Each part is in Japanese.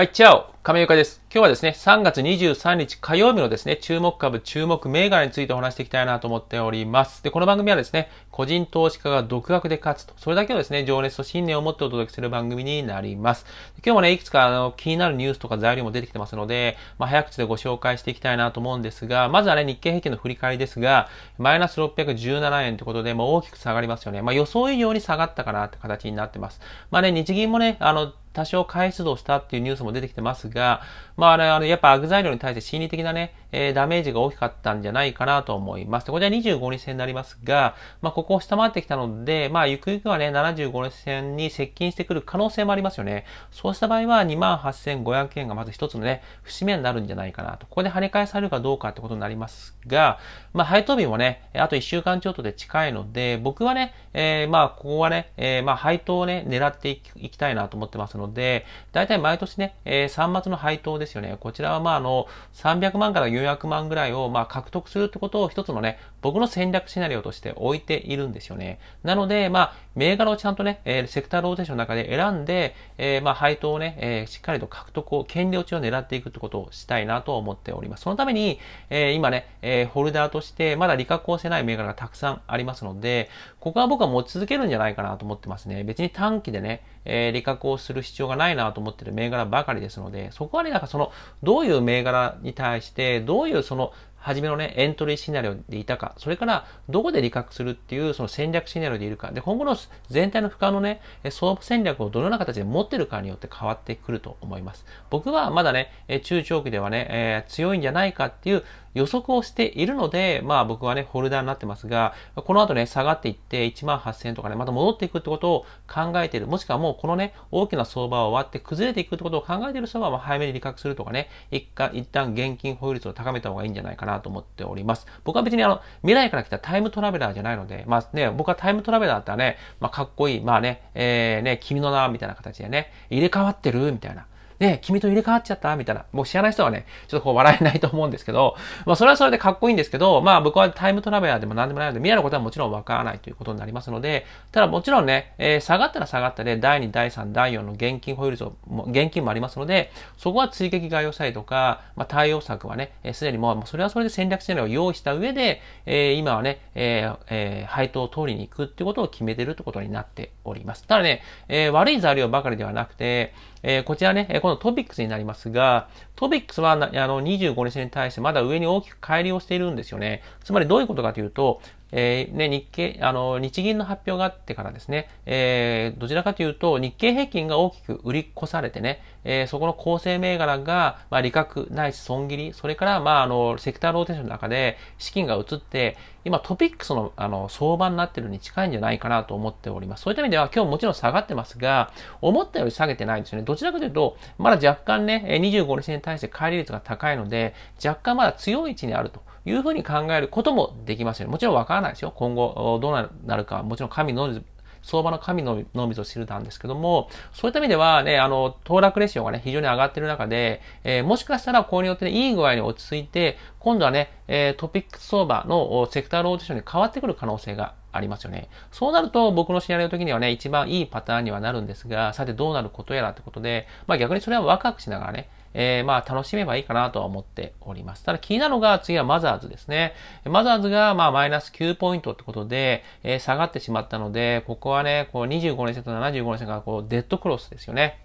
はい、チャオ亀岡です。今日はですね、3月23日火曜日のですね、注目株、注目銘柄についてお話していきたいなと思っております。で、この番組はですね、個人投資家が独学で勝つと、それだけをですね、情熱と信念を持ってお届けする番組になります。今日もね、いくつかあの気になるニュースとか材料も出てきてますので、まあ、早口でご紹介していきたいなと思うんですが、まずはね、日経平均の振り返りですが、マイナス617円ってことで、もう大きく下がりますよね。まあ、予想以上に下がったかなって形になってます。まあね、日銀もね、あの、多少回出動したっていうニュースも出てきてますが、まあ、あれ、あれ、やっぱアグザイルに対して心理的なね、えー、ダメージが大きかったんじゃないかなと思います。これは25日戦になりますが、まあ、ここを下回ってきたので、まあ、ゆくゆくはね、75日戦に接近してくる可能性もありますよね。そうした場合は、28,500円がまず一つのね、節目になるんじゃないかなと。ここで跳ね返されるかどうかってことになりますが、まあ、配当日もね、あと1週間ちょっとで近いので、僕はね、えー、まあ、ここはね、えー、まあ、配当をね、狙っていきたいなと思ってますので、大体毎年ね、えー、3末の配当ですよね。こちらはまああの、300万から400万ぐらいをまあ獲得するってことを一つのね、僕の戦略シナリオとして置いているんですよね。なので、まあ、銘柄をちゃんとね、えー、セクターローテーションの中で選んで、えー、まあ配当をね、えー、しっかりと獲得を、権利落ちを狙っていくってことをしたいなと思っております。そのために、えー、今ね、えー、ホルダーとしてまだ利確をしてない銘柄がたくさんありますので、ここは僕は持ち続けるんじゃないかなと思ってますね。別に短期でね、えー、利確をする必要がないなと思ってる銘柄ばかりですので、そこはね、なんかその、どういう銘柄に対して、どういうその、初めのね、エントリーシナリオでいたか、それから、どこで利確するっていう、その戦略シナリオでいるか、で、今後の全体の負荷のね、相場戦略をどのような形で持ってるかによって変わってくると思います。僕はまだね、中長期ではね、えー、強いんじゃないかっていう、予測をしているので、まあ僕はね、ホルダーになってますが、この後ね、下がっていって1万8000とかね、また戻っていくってことを考えている。もしくはもうこのね、大きな相場を割って崩れていくってことを考えている人は、まあ、早めに利確するとかね、一回、一旦現金保有率を高めた方がいいんじゃないかなと思っております。僕は別にあの、未来から来たタイムトラベラーじゃないので、まあね、僕はタイムトラベラーだったらね、まあかっこいい、まあね、えー、ね、君の名みたいな形でね、入れ替わってるみたいな。ね、君と入れ替わっちゃったみたいな。もう知らない人はね、ちょっとこう笑えないと思うんですけど、まあそれはそれでかっこいいんですけど、まあ僕はタイムトラベラーでも何でもないので、未来のことはもちろんわからないということになりますので、ただもちろんね、えー、下がったら下がったで、第2、第3、第4の現金保有率も、現金もありますので、そこは追撃が要をとか、まあ対応策はね、す、えー、で、にもう、それはそれで戦略戦略を用意した上で、えー、今はね、えーえー、配当を取りに行くってことを決めてるってことになっております。ただね、えー、悪い材料ばかりではなくて、えー、こちらね、えのトピックスになりますが、トピックスはあの25日に対してまだ上に大きく乖離をしているんですよね。つまりどういうことかというと、えー、ね、日経、あの、日銀の発表があってからですね、えー、どちらかというと、日経平均が大きく売り越されてね、えー、そこの構成銘柄が、まあ、利確ないし損切り、それから、まあ、あの、セクターローテーションの中で資金が移って、今トピックスの、あの、相場になってるに近いんじゃないかなと思っております。そういった意味では、今日もちろん下がってますが、思ったより下げてないんですよね。どちらかというと、まだ若干ね、25日に対して乖離率が高いので、若干まだ強い位置にあると。いうふうに考えることもできますよね。もちろんわからないですよ。今後どうなるか、もちろん神の相場の神の脳みそを知るたんですけども、そういった意味ではね、あの、騰落レシオがね、非常に上がってる中で、えー、もしかしたらこれによって、ね、いい具合に落ち着いて、今度はね、えー、トピック相場のセクターローテーションに変わってくる可能性がありますよね。そうなると僕のシナリオの時にはね、一番いいパターンにはなるんですが、さてどうなることやらってことで、まあ逆にそれはワクワクしながらね、えー、まあ楽しめばいいかなとは思っております。ただ気になるのが次はマザーズですね。マザーズがまあマイナス9ポイントってことで、えー、下がってしまったので、ここはね、こう25年生と75年戦がこうデッドクロスですよね。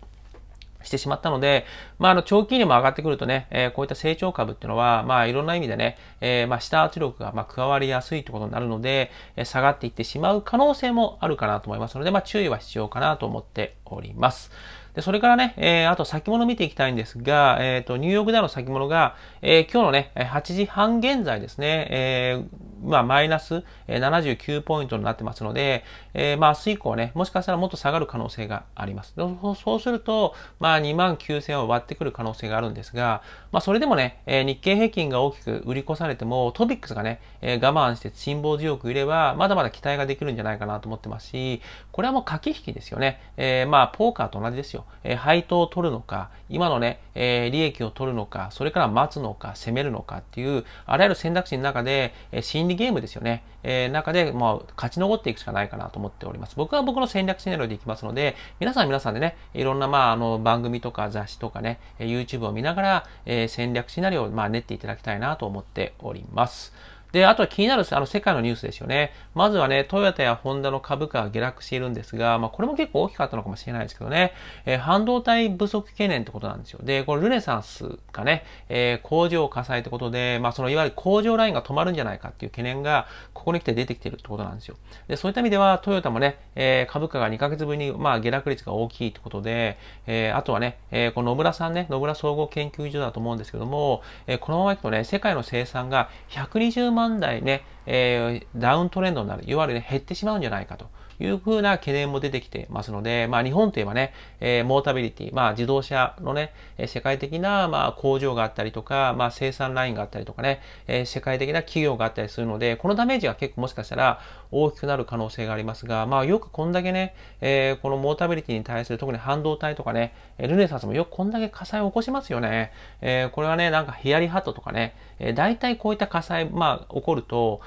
してしまったので、まあ、あの、長期金利も上がってくるとね、えー、こういった成長株っていうのは、まあ、いろんな意味でね、えー、まあ、下圧力が、まあ、加わりやすいってことになるので、えー、下がっていってしまう可能性もあるかなと思いますので、まあ、注意は必要かなと思っております。で、それからね、えー、あと先物見ていきたいんですが、えっ、ー、と、ニューヨークダウの先物が、えー、今日のね、8時半現在ですね、えーまあ、マイナス79ポイントになってますので、えー、まあ、明日以降ね、もしかしたらもっと下がる可能性があります。そうすると、まあ、2万9000を割ってくる可能性があるんですが、まあ、それでもね、えー、日経平均が大きく売り越されても、トピックスがね、えー、我慢して辛抱強くいれば、まだまだ期待ができるんじゃないかなと思ってますし、これはもう駆け引きですよね。えー、まあ、ポーカーと同じですよ。えー、配当を取るのか、今のね、えー、利益を取るのか、それから待つのか、攻めるのかっていう、あらゆる選択肢の中で、えー、心理ゲームですよね。えー、中で、まあ、勝ち残っていくしかないかなと思っております。僕は僕の戦略シナリオでいきますので、皆さん皆さんでね、いろんな、まあ、あの、番組とか雑誌とかね、YouTube を見ながら、えー、戦略シナリオを、まあ、練っていただきたいなと思っております。で、あとは気になるあの世界のニュースですよね。まずはね、トヨタやホンダの株価が下落しているんですが、まあ、これも結構大きかったのかもしれないですけどね、えー、半導体不足懸念ってことなんですよ。で、このルネサンスがね、えー、工場火災ってことで、まあ、そのいわゆる工場ラインが止まるんじゃないかっていう懸念が、ここに来て出てきてるってことなんですよ。で、そういった意味では、トヨタもね、えー、株価が2ヶ月ぶりに、まあ、下落率が大きいってことで、えー、あとはね、えー、この野村さんね、野村総合研究所だと思うんですけども、えー、このままいくとね、世界の生産が120万判台ね、えー、ダウントレンドになる、いわゆる、ね、減ってしまうんじゃないかというふうな懸念も出てきてますので、まあ、日本といえばね、えー、モータビリティ、まあ、自動車のね、世界的な、まあ、工場があったりとか、まあ、生産ラインがあったりとかね、えー、世界的な企業があったりするので、このダメージが結構もしかしたら大きくなる可能性がありますが、まあ、よくこんだけね、えー、このモータビリティに対する特に半導体とかね、ルネサンスもよくこんだけ火災を起こしますよね。えー、これはね、なんかヒヤリハットとかね、えー、大体こういった火災、まあ、起こると、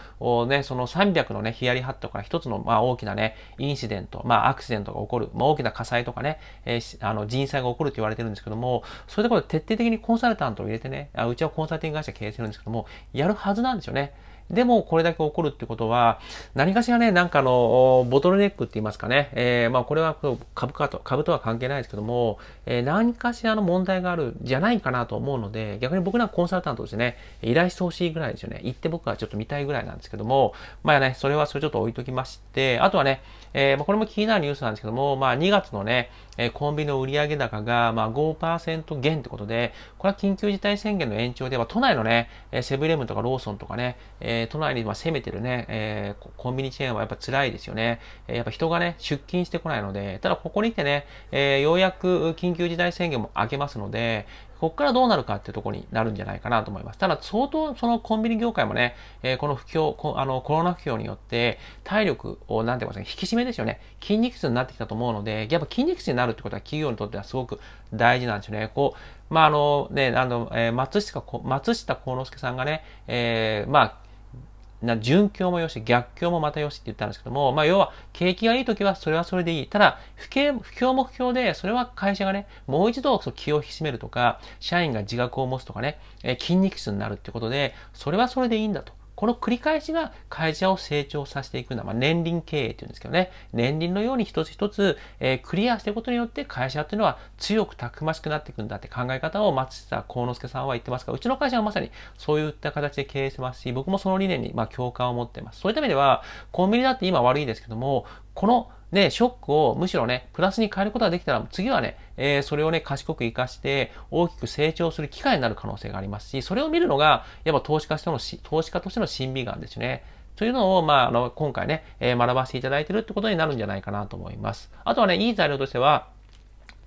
ね、その300のね、ヒヤリハットから一つの、まあ、大きなね、インシデント、まあ、アクシデントが起こる、まあ、大きな火災とかね、えー、あの人災が起こると言われてるんですけども、そういうところで徹底的にコンサルタントを入れてね、あうちはコンサルティング会社経営してるんですけども、やるはずなんですよね。でもこれだけ起こるってことは、何かしらね、なんかの、ボトルネックって言いますかね、えー、まあこれは株価と、株とは関係ないですけども、えー、何かしらの問題があるじゃないかなと思うので、逆に僕らコンサルタントですね、依頼してほしいぐらいですよね。行って僕はちょっと見たいぐらいなんですけども、まあね、それはそれちょっと置いときまして、あとはね、えー、まあこれも気になるニュースなんですけども、まあ2月のね、えコンビニの売上高が、まあ、5%減ってことで、これは緊急事態宣言の延長で、は、都内のね、セブンイレブンとかローソンとかね、えーえー、都内に攻めてるね、えー、コンビニチェーンはやっぱ辛いですよね。やっぱ人がね、出勤してこないので、ただここに来てね、えようやく緊急事態宣言も明けますので、ここからどうなるかっていうところになるんじゃないかなと思います。ただ相当そのコンビニ業界もね、えー、この不況、あのコロナ不況によって体力をなんて言いますか、引き締めですよね。筋肉痛になってきたと思うので、やっぱ筋肉痛になるってことは企業にとってはすごく大事なんですよね。こう、まあ、あのね、あの、えー、松下、松下幸之助さんがね、えー、まあ、な順境もよし、逆境もまたよしって言ったんですけども、まあ要は景気がいい時はそれはそれでいい。ただ、不況不況も不況で、それは会社がね、もう一度そう気を引き締めるとか、社員が自覚を持つとかね、え筋肉質になるってことで、それはそれでいいんだと。この繰り返しが会社を成長させていくのは、まあ、年輪経営っていうんですけどね、年輪のように一つ一つ、えー、クリアしていくことによって会社っていうのは強くたくましくなっていくんだって考え方を松下幸之助さんは言ってますが、うちの会社はまさにそういった形で経営してますし、僕もその理念にまあ共感を持ってます。そういった意味では、コンビニだって今悪いですけども、このね、ショックをむしろね、プラスに変えることができたら、次はね、えー、それをね、賢く活かして、大きく成長する機会になる可能性がありますし、それを見るのが、やっぱ投資家としての、投資家としての審美眼ですね。というのを、まあ、あの、今回ね、えー、学ばせていただいてるってことになるんじゃないかなと思います。あとはね、いい材料としては、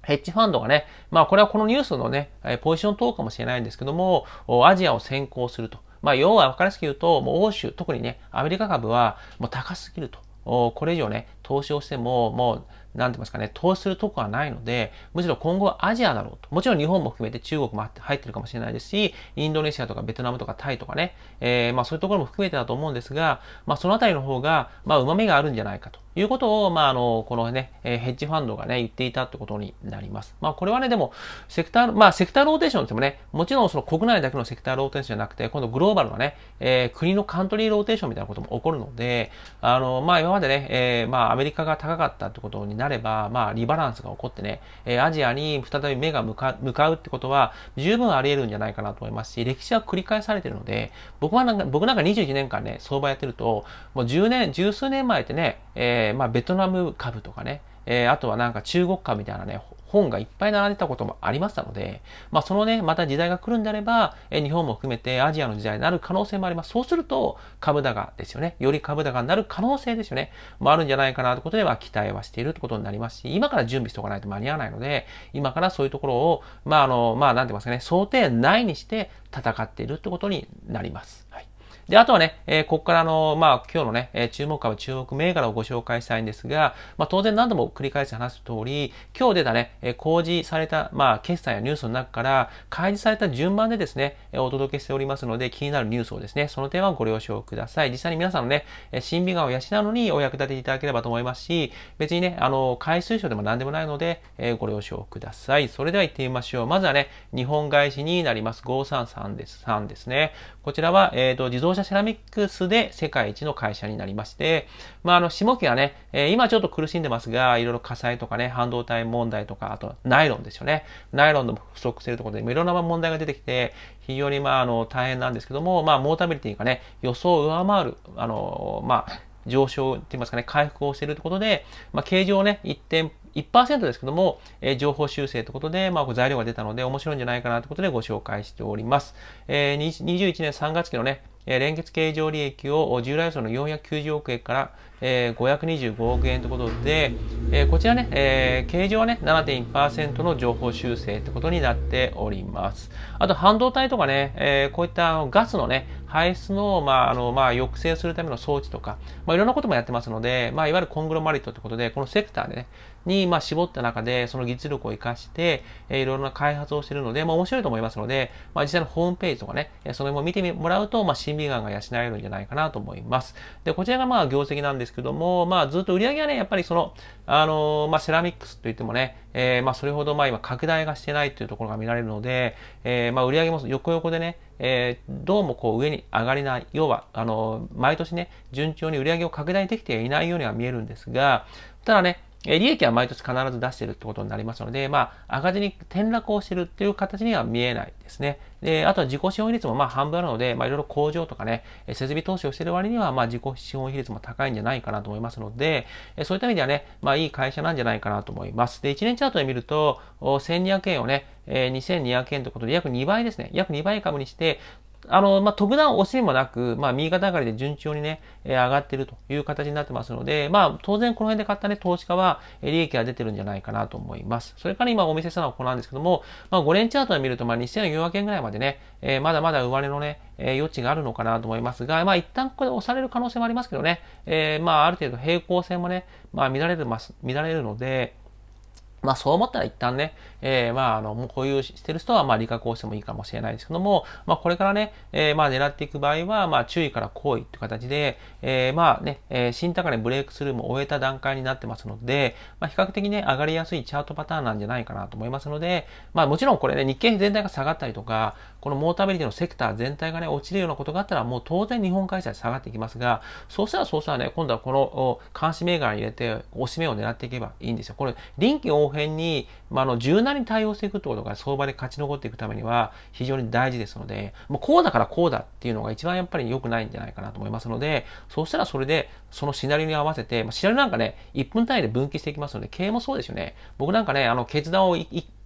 ヘッジファンドがね、まあこれはこのニュースのね、ポジション等かもしれないんですけども、アジアを先行すると。まあ要は分かりやすく言うと、もう欧州、特にね、アメリカ株はもう高すぎると。これ以上ね、投資をしても、もう、なんて言いますかね、投資するとこはないので、むしろ今後はアジアだろうと。もちろん日本も含めて中国も入ってるかもしれないですし、インドネシアとかベトナムとかタイとかね、えー、まあそういうところも含めてだと思うんですが、まあそのあたりの方が、まあ旨味があるんじゃないかと。いうことを、まあ、あの、このね、ヘッジファンドがね、言っていたってことになります。まあ、これはね、でも、セクター、まあ、セクターローテーションでもね、もちろんその国内だけのセクターローテーションじゃなくて、今度グローバルなね、えー、国のカントリーローテーションみたいなことも起こるので、あの、まあ、今までね、えー、まあ、アメリカが高かったってことになれば、まあ、リバランスが起こってね、えー、アジアに再び目が向か向かうってことは、十分あり得るんじゃないかなと思いますし、歴史は繰り返されてるので、僕はなんか、僕なんか21年間ね、相場やってると、もう10年、十数年前ってね、えー、まあ、ベトナム株とかね、えー、あとはなんか中国株みたいなね、本がいっぱい並んでたこともありましたので、まあ、そのね、また時代が来るんであれば、え日本も含めてアジアの時代になる可能性もあります。そうすると、株高ですよね。より株高になる可能性ですよね。も、あ、あるんじゃないかなということでは期待はしているということになりますし、今から準備しておかないと間に合わないので、今からそういうところを、まあ、あの、まあ、なんて言いますかね、想定内にして戦っているということになります。はい。で、あとはね、えー、ここからの、まあ、今日のね、えー、注目株、注目銘柄をご紹介したいんですが、まあ、当然何度も繰り返し話す通り、今日出たね、えー、公示された、まあ、決算やニュースの中から、開示された順番でですね、えー、お届けしておりますので、気になるニュースをですね、その点はご了承ください。実際に皆さんのね、新美顔を養うのにお役立ていただければと思いますし、別にね、あの、回数書でも何でもないので、えー、ご了承ください。それでは行ってみましょう。まずはね、日本会社になります。533です。3ですね。こちらは、えっ、ー、と、自動車社セラミックスで世界一の会社になりまして、まあ、あの、下木はね、えー、今ちょっと苦しんでますが、いろいろ火災とかね、半導体問題とか、あとナイロンですよね。ナイロンの不足してるところで、いろんな問題が出てきて、非常にまあ、あの、大変なんですけども、まあ、モータビリティがね、予想を上回る、あの、まあ、上昇って言いますかね、回復をしているということで、まあ、形状ね、1点、1%ですけども、えー、情報修正ということで、まあ、材料が出たので面白いんじゃないかなということでご紹介しております。えー、21年3月期のね、え連結経常利益を従来予想の490億円から525億円ということで、えこちらね、え形状はね、7.1%の情報修正ってことになっております。あと、半導体とかね、えこういったガスのね、排出の、まあ、あの、まあ、抑制するための装置とか、まあ、いろんなこともやってますので、まあ、いわゆるコングロマリットってことで、このセクターでね、に、まあ、絞った中で、その技術力を活かして、えー、いろいろな開発をしているので、まあ、面白いと思いますので、まあ、実際のホームページとかね、それも見てもらうと、まあ、審美眼が養えるんじゃないかなと思います。で、こちらが、まあ、業績なんですけども、まあ、ずっと売り上げはね、やっぱりその、あのー、まあ、セラミックスといってもね、えー、まあ、それほど、まあ、今、拡大がしてないというところが見られるので、えー、まあ、売り上げも横横でね、えー、どうもこう上に上がりない、要は、あの、毎年ね、順調に売り上げを拡大できていないようには見えるんですが、ただね、え利益は毎年必ず出してるってことになりますので、まあ、赤字に転落をしてるっていう形には見えないですね。で、あとは自己資本比率もまあ半分あるので、まあ、いろいろ工場とかね、設備投資をしてる割には、まあ、自己資本比率も高いんじゃないかなと思いますので、そういった意味ではね、まあ、いい会社なんじゃないかなと思います。で、1年チャートで見ると、1200円をね、2200円ということで約2倍ですね。約2倍株にして、あの、まあ、特段惜しもなく、まあ、右肩上がりで順調にね、えー、上がっているという形になってますので、まあ、当然この辺で買ったね、投資家は、えー、利益が出てるんじゃないかなと思います。それから今お見せしたのはここなんですけども、まあ、5連チャートで見ると、まあ、2400円ぐらいまでね、えー、まだまだ上値のね、え余地があるのかなと思いますが、まあ、一旦ここで押される可能性もありますけどね、えまあ、ある程度平行線もね、まあ、乱れるます、乱れるので、まあそう思ったら一旦ね、えー、まああの、もうこういうしてる人はまあ理覚をしてもいいかもしれないですけども、まあこれからね、えー、まあ狙っていく場合は、まあ注意から行為という形で、えー、まあね、えー、新高値ブレイクスルーも終えた段階になってますので、まあ比較的ね、上がりやすいチャートパターンなんじゃないかなと思いますので、まあもちろんこれね、日経全体が下がったりとか、このモータビリティのセクター全体がね、落ちるようなことがあったら、もう当然日本会社は下がっていきますが、そうしたらそうしたらね、今度はこの、監視銘柄に入れて、押し目を狙っていけばいいんですよ。これ、臨機応辺に、まあ、の柔軟に対応していくってことが相場で勝ち残っていくためには非常に大事ですので、まこうだからこうだっていうのが一番やっぱり良くないんじゃないかなと思いますので、そうしたらそれでそのシナリオに合わせて、まあ、シナリオなんかね、1分単位で分岐していきますので、経営もそうですよね。僕なんかね、あの決断を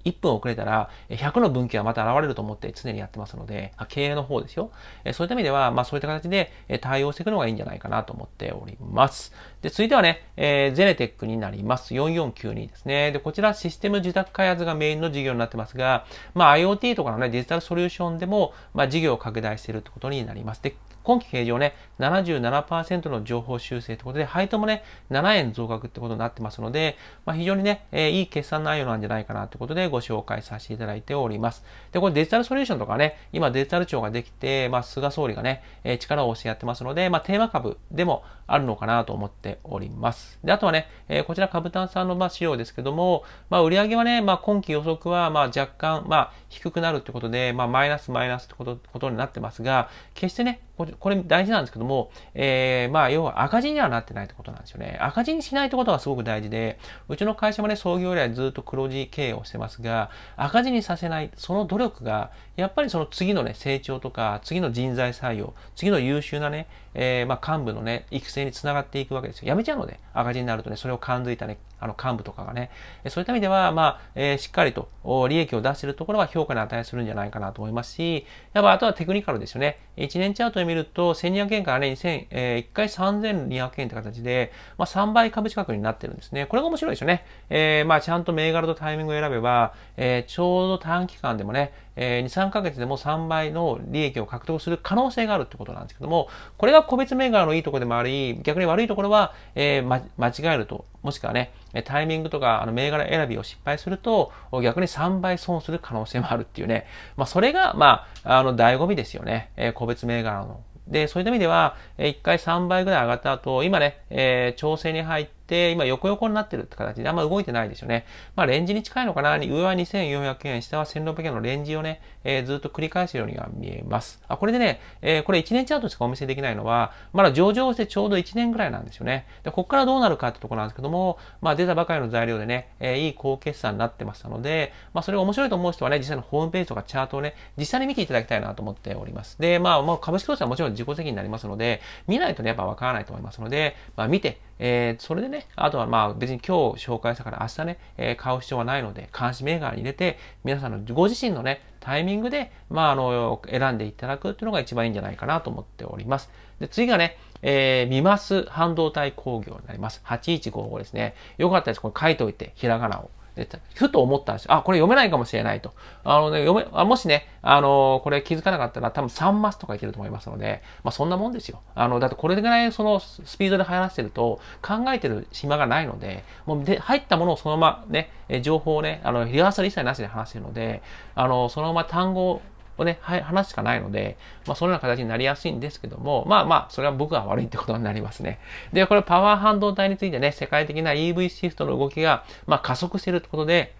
1分遅れたら、100の分岐はまた現れると思って常にやってますので、経営の方ですよ。そういった意味では、まあそういった形で対応していくのがいいんじゃないかなと思っております。で、続いてはね、えー、ゼネテックになります。4492ですね。で、こちらシステム受託開発がメインの事業になってますが、まあ IoT とかのね、デジタルソリューションでも、まあ事業を拡大しているってことになります。で、今期計上ね、77%の情報修正ということで、配当もね、7円増額ってことになってますので、まあ、非常にね、えー、いい決算内容なんじゃないかなってことでご紹介させていただいております。で、これデジタルソリューションとかね、今デジタル庁ができて、まあ、菅総理がね、えー、力を押してやってますので、まあ、テーマ株でもあるのかなと思っております。で、あとはね、えー、こちら株単さんのまあ資料ですけども、まあ、売上はね、まあ、今期予測はまあ若干、まあ、低くなるってことで、まあ、マイナスマイナスってことことになってますが、決してね、これ大事なんですけども、えー、まあ、要は赤字にはなってないってことなんですよね。赤字にしないってことがすごく大事で、うちの会社もね、創業以来ずっと黒字経営をしてますが、赤字にさせない、その努力が、やっぱりその次のね、成長とか、次の人材採用、次の優秀なね、えー、まあ、幹部のね、育成につながっていくわけですよ。やめちゃうので、赤字になるとね、それを感づいたね、あの幹部とかがね、そういった意味では、まあ、えー、しっかりと利益を出しているところは評価に値するんじゃないかなと思いますし、やっぱあとはテクニカルですよね。1年チャートで見ると、1200円からね、2000、えー、1回3200円って形で、まあ、3倍株近くになってるんですね。これが面白いですよね。えー、まあ、ちゃんと銘柄とタイミングを選べば、えー、ちょうど短期間でもね、えー、2、3ヶ月でも3倍の利益を獲得する可能性があるってことなんですけども、これが個別銘柄のいいところでもあり、逆に悪いところは、えー、ま、間違えると、もしくはね、タイミングとか、あの、銘柄選びを失敗すると、逆に3倍損する可能性もあるっていうね。まあ、それが、まあ、あの、醍醐味ですよね。えー、個別銘柄の。で、そういった意味では、えー、1回3倍ぐらい上がった後、今ね、えー、調整に入って、で、今横横になってるって形であんま動いてないですよね。まあレンジに近いのかな。上は2400円、下は1600円のレンジをね、えー、ずっと繰り返すようには見えます。あ、これでね、えー、これ1年チャートしかお見せできないのは、まだ上場してちょうど1年ぐらいなんですよね。で、ここからどうなるかってとこなんですけども、まあ出たばかりの材料でね、えー、いい高決算になってましたので、まあそれ面白いと思う人はね、実際のホームページとかチャートをね、実際に見ていただきたいなと思っております。で、まあ、まあ株式投資はもちろん自己責任になりますので、見ないとね、やっぱわからないと思いますので、まあ見て、えー、それでね、ね、あとはまあ別に今日紹介したから明日ね、えー、買う必要はないので、監視銘柄に入れて、皆さんのご自身のね、タイミングで、まあ、あの、選んでいただくっていうのが一番いいんじゃないかなと思っております。で、次がね、えー、ミマ半導体工業になります。8155ですね。よかったです。これ書いといて、ひらがなを。で、ふと思ったんですよ。あ、これ読めないかもしれないと。あのね、読め、あもしね、あのー、これ気づかなかったら多分3マスとかいけると思いますので、まあそんなもんですよ。あの、だってこれぐらいそのスピードで流行らせてると考えてる暇がないので、もうで、入ったものをそのままね、情報をね、あの、リハーサル一切なしで話してるので、あの、そのまま単語ををね、はい、話しかないので、まあ、そのような形になりやすいんですけども、まあまあ、それは僕が悪いってことになりますね。で、これパワー半導体についてね、世界的な EV シフトの動きが、まあ、加速しているってことで、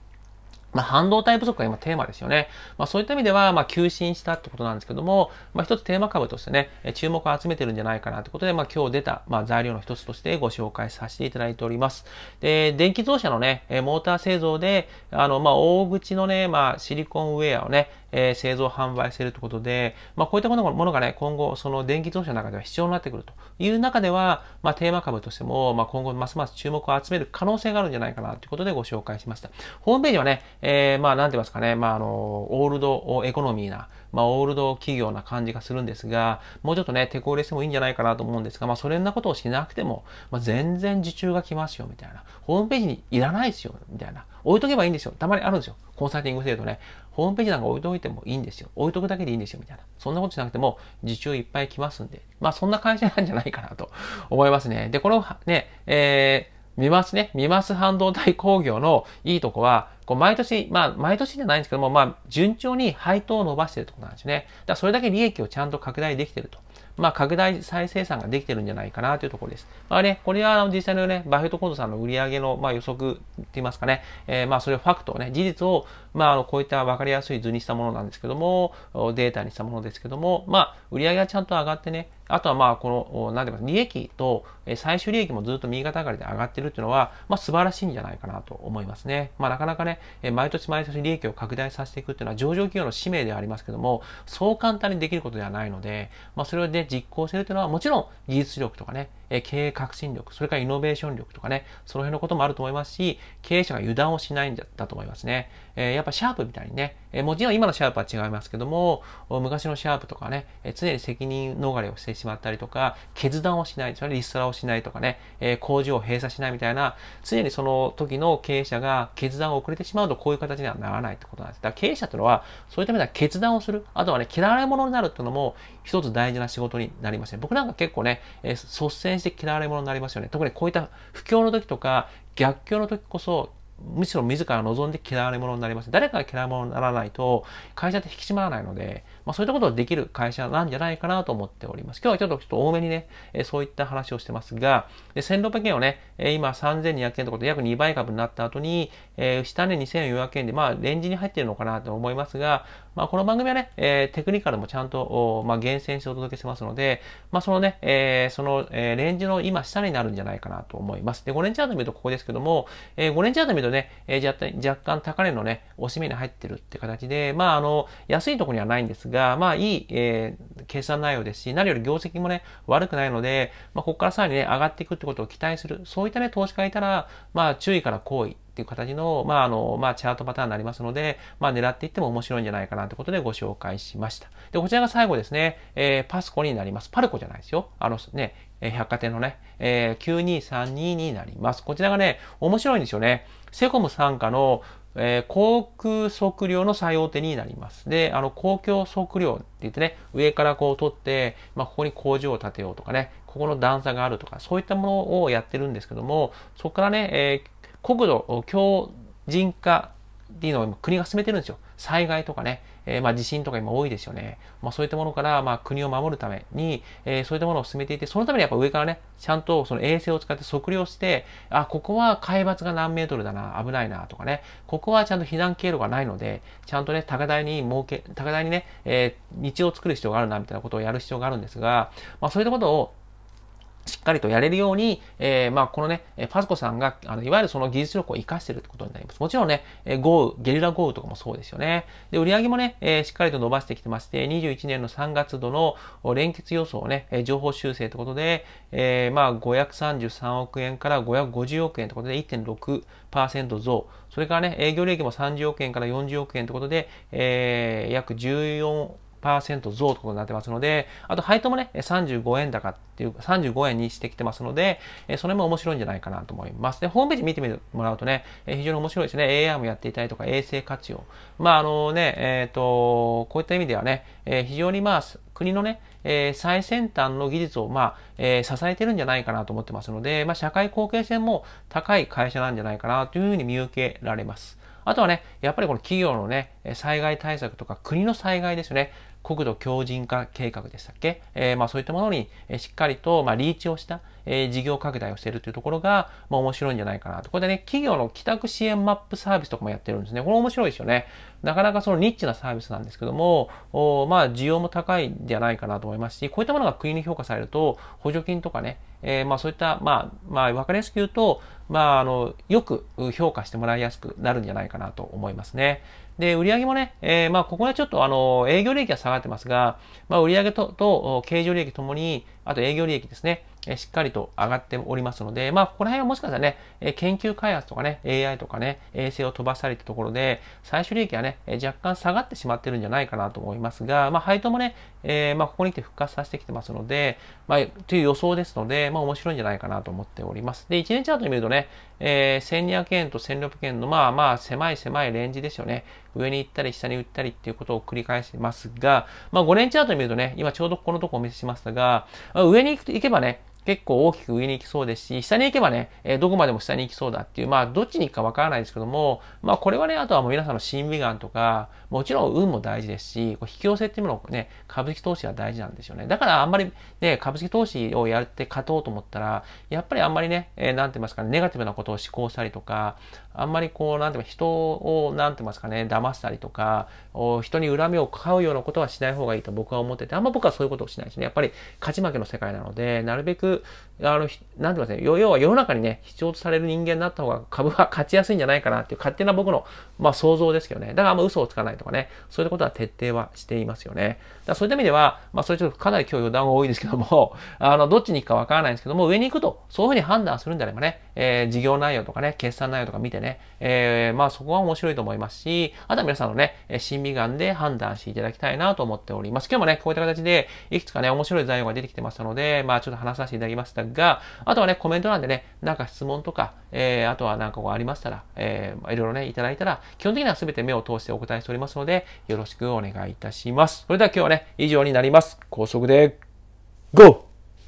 まあ、半導体不足が今テーマですよね。まあ、そういった意味では、まあ、急進したってことなんですけども、まあ、一つテーマ株としてね、注目を集めてるんじゃないかなということで、まあ、今日出た、まあ、材料の一つとしてご紹介させていただいております。で、電気自動車のね、モーター製造で、あの、まあ、大口のね、まあ、シリコンウェアをね、えー、製造販売しているということで、まあ、こういったものがね、今後、その電気自動車の中では必要になってくるという中では、まあ、テーマ株としても、まあ、今後ますます注目を集める可能性があるんじゃないかなということでご紹介しました。ホームページはね、えー、まあ、なんて言いますかね、まあ、あの、オールドエコノミーな、まあ、オールド企業な感じがするんですが、もうちょっとね、手こ入れしてもいいんじゃないかなと思うんですが、まあ、それんなことをしなくても、まあ、全然受注が来ますよ、みたいな。ホームページにいらないですよ、みたいな。置いとけばいいんですよ。たまにあるんですよ。コンサルティング制度ね、ホームページなんか置いといてもいいんですよ。置いとくだけでいいんですよ、みたいな。そんなことじゃなくても、受注いっぱい来ますんで。まあ、そんな会社なんじゃないかなと思いますね。で、これをね、えー、見ますね。見ます半導体工業のいいとこは、こう毎年、まあ、毎年じゃないんですけども、まあ、順調に配当を伸ばしてるとこなんですね。だからそれだけ利益をちゃんと拡大できてると。まあ、拡大再生産ができてるんじゃないかなというところです。まあね、これは実際のね、バフェットコードさんの売り上げの、まあ、予測って言いますかね、えー、まあ、それをファクトをね、事実をまあ、あの、こういった分かりやすい図にしたものなんですけども、データにしたものですけども、まあ、売上がちゃんと上がってね、あとはまあ、この、なんていうか、利益と最終利益もずっと右肩上がりで上がってるっていうのは、まあ、素晴らしいんじゃないかなと思いますね。まあ、なかなかね、毎年毎年利益を拡大させていくっていうのは上場企業の使命ではありますけども、そう簡単にできることではないので、まあ、それをね、実行してるっていうのは、もちろん技術力とかね、経営革新力、それからイノベーション力とかね、その辺のこともあると思いますし、経営者が油断をしないんだと思いますね。えっぱシャープみたいにね、えもちろん今のシャープは違いますけども、昔のシャープとかね、え常に責任逃れをしてしまったりとか、決断をしない、それリストラをしないとかね、え工場を閉鎖しないみたいな、常にその時の経営者が決断を遅れてしまうとこういう形にはならないってことなんです。だから経営者というのは、そういった味では決断をする。あとはね、嫌われ者になるっていうのも一つ大事な仕事になりますね。僕なんか結構ね、え率先して嫌われ者になりますよね。特にこういった不況の時とか、逆境の時こそむしろ自ら望んで嫌われ者になります。誰かが嫌われ者にならないと、会社って引き締まらないので、まあ、そういったことができる会社なんじゃないかなと思っております。今日はちょっとちょっと多めにね、えそういった話をしてますが、で1600円をね、え今3200円とこと約2倍株になった後に、え下値2400円で、まあ、レンジに入ってるのかなと思いますが、まあ、この番組はね、えテクニカルもちゃんと、まあ、厳選してお届けしますので、まあ、そのね、えその、えレンジの今下値になるんじゃないかなと思います。で、5年チャート見るとここですけども、え5年チャート見るとね、え若干高値のね、おしめに入ってるって形で、まあ、あの、安いところにはないんですが、が、まあいい、えー、計算内容ですし、何より業績もね、悪くないので、まあここからさらにね、上がっていくってことを期待する。そういったね、投資家がいたら、まあ注意から行為っていう形の、まああの、まあチャートパターンになりますので、まあ狙っていっても面白いんじゃないかなということでご紹介しました。で、こちらが最後ですね、えー、パスコになります。パルコじゃないですよ。あのね、え百貨店のね、えー、9232になります。こちらがね、面白いんですよね。セコム参加のえー、航空測量の最大手になります。で、あの、公共測量って言ってね、上からこう取って、まあ、ここに工場を建てようとかね、ここの段差があるとか、そういったものをやってるんですけども、そこからね、えー、国土強靭化っていうのを国が進めてるんですよ。災害とかね、えー、まあ、地震とか今多いですよね。まあ、そういったものから、まあ、国を守るために、えー、そういったものを進めていて、そのためにやっぱ上からね、ちゃんとその衛星を使って測量して、あ、ここは海抜が何メートルだな、危ないなとかね、ここはちゃんと避難経路がないので、ちゃんとね、高台に設け、高台にね、えー、道を作る必要があるな、みたいなことをやる必要があるんですが、まあ、そういったことをしっかりとやれるように、えー、まあ、このね、パスコさんが、あの、いわゆるその技術力を活かしてるってことになります。もちろんね、豪雨、ゲリラ豪雨とかもそうですよね。で、売上もね、えー、しっかりと伸ばしてきてまして、21年の3月度の連結予想をね、情報修正ということで、えー、まあ、533億円から550億円ということで、1.6%増。それからね、営業利益も30億円から40億円ということで、えー、約14 1%増となってますので、あと配当もね、35円高っていう、35円にしてきてますので、それも面白いんじゃないかなと思います。で、ホームページ見てもらうとね、非常に面白いですね。AI もやっていたりとか、衛星活用。まあ、あのね、えっ、ー、と、こういった意味ではね、非常にまあ、国のね、えー、最先端の技術を、まあ、えー、支えてるんじゃないかなと思ってますので、まあ、社会貢献性も高い会社なんじゃないかなというふうに見受けられます。あとはね、やっぱりこの企業のね、災害対策とか国の災害ですよね。国土強靭化計画でしたっけ、えー、まあそういったものにしっかりと、まあ、リーチをした、えー、事業拡大をしているというところが、まあ、面白いんじゃないかなと。これでね、企業の帰宅支援マップサービスとかもやってるんですね。これ面白いですよね。なかなかそのニッチなサービスなんですけども、おまあ需要も高いんじゃないかなと思いますし、こういったものが国に評価されると、補助金とかね、えー、まあそういった、まあ、まあ分かりやすく言うと、まああの、よく評価してもらいやすくなるんじゃないかなと思いますね。で、売上もね、えー、まあ、ここはちょっと、あの、営業利益は下がってますが、まあ、売上と、と、経常利益ともに、あと営業利益ですね。えしっかりと上がっておりますので、まあ、ここら辺はもしかしたらね、え研究開発とかね、AI とかね、衛星を飛ばしたりってところで、最終利益はね、え若干下がってしまってるんじゃないかなと思いますが、まあ、配当もね、えー、まあ、ここに来て復活させてきてますので、まあ、という予想ですので、まあ、面白いんじゃないかなと思っております。で、1年チャート見るとね、えー、1200円と1600円の、まあまあ、狭い狭いレンジですよね。上に行ったり下に打ったりっていうことを繰り返しますが、まあ、5年チャート見るとね、今ちょうどここのとこお見せしましたが、上に行けばね、結構大きく上に行きそうですし、下に行けばね、えどこまでも下に行きそうだっていう、まあ、どっちに行くかわからないですけども、まあ、これはね、あとはもう皆さんの審美眼とか、もちろん運も大事ですし、こう引き寄せっていうものをね、株式投資は大事なんですよね。だからあんまりね、株式投資をやって勝とうと思ったら、やっぱりあんまりね、えー、なんて言いますかね、ネガティブなことを思考したりとか、あんまりこう、なんて言いますか、人を、なんて言いますかね、騙したりとか、人に恨みを買うようなことはしない方がいいと僕は思ってて、あんま僕はそういうことをしないですね。やっぱり勝ち負けの世界なので、なるべくえあの、なんて言いますね、要は世の中にね、必要とされる人間になった方が株は勝ちやすいんじゃないかなっていう勝手な僕の、まあ、想像ですけどね。だからあんま嘘をつかないとかね、そういうことは徹底はしていますよね。だそういった意味では、まあ、それちょっとかなり今日余談が多いですけども、あの、どっちに行くかわからないんですけども、上に行くと、そういうふうに判断するんであればね、えー、事業内容とかね、決算内容とか見てね、えー、まあ、そこは面白いと思いますし、あとは皆さんのね、審美眼で判断していただきたいなと思っております。今日もね、こういった形で、いくつかね、面白い材料が出てきてましたので、まあ、ちょっと話させていただきましたが、あとはね、コメント欄でね、なんか質問とか、えー、あとはなんかありましたら、えー、いろいろね、いただいたら、基本的には全て目を通してお答えしておりますので、よろしくお願いいたします。それでは今日はね、以上になります。高速で、GO!